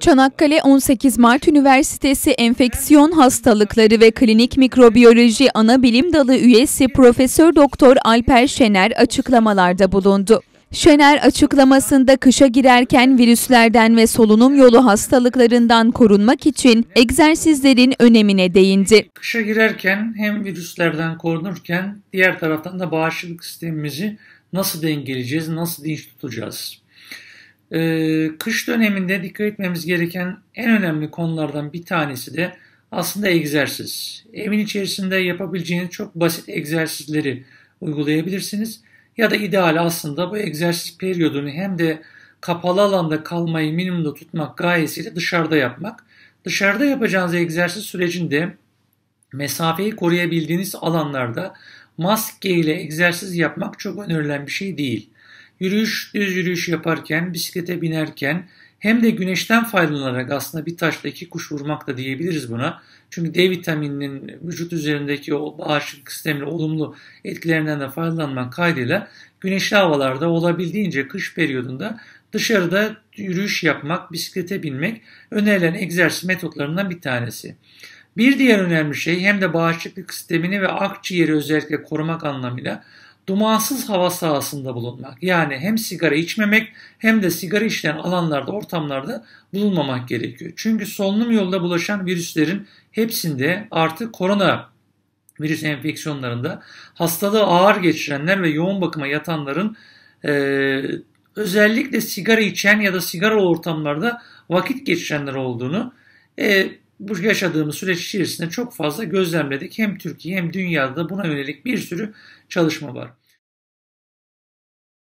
Çanakkale 18 Mart Üniversitesi Enfeksiyon Hastalıkları ve Klinik Mikrobiyoloji Ana Bilim Dalı üyesi Profesör Doktor Alper Şener açıklamalarda bulundu. Şener açıklamasında kışa girerken virüslerden ve solunum yolu hastalıklarından korunmak için egzersizlerin önemine değindi. Kışa girerken hem virüslerden korunurken diğer taraftan da bağışıklık sistemimizi nasıl dengeleyeceğiz, nasıl dinç tutacağız? Ee, kış döneminde dikkat etmemiz gereken en önemli konulardan bir tanesi de aslında egzersiz. Evin içerisinde yapabileceğiniz çok basit egzersizleri uygulayabilirsiniz. Ya da ideal aslında bu egzersiz periyodunu hem de kapalı alanda kalmayı minimumda tutmak gayesiyle dışarıda yapmak. Dışarıda yapacağınız egzersiz sürecinde mesafeyi koruyabildiğiniz alanlarda maske ile egzersiz yapmak çok önerilen bir şey değil. Yürüyüş, düz yürüyüş yaparken, bisiklete binerken hem de güneşten faydalanarak aslında bir taşla iki kuş vurmak da diyebiliriz buna. Çünkü D vitamininin vücut üzerindeki o bağışıklık sistemine olumlu etkilerinden de faydalanmak kaydıyla güneşli havalarda olabildiğince kış periyodunda dışarıda yürüyüş yapmak, bisiklete binmek önerilen egzersiz metotlarından bir tanesi. Bir diğer önemli şey hem de bağışıklık sistemini ve akciğeri özellikle korumak anlamıyla dumansız hava sahasında bulunmak. Yani hem sigara içmemek hem de sigara içilen alanlarda, ortamlarda bulunmamak gerekiyor. Çünkü solunum yolda bulaşan virüslerin hepsinde artık korona virüs enfeksiyonlarında hastalığı ağır geçirenler ve yoğun bakıma yatanların e, özellikle sigara içen ya da sigara ortamlarda vakit geçirenler olduğunu e, bu yaşadığımız süreç içerisinde çok fazla gözlemledik. Hem Türkiye hem dünyada da buna yönelik bir sürü çalışma var.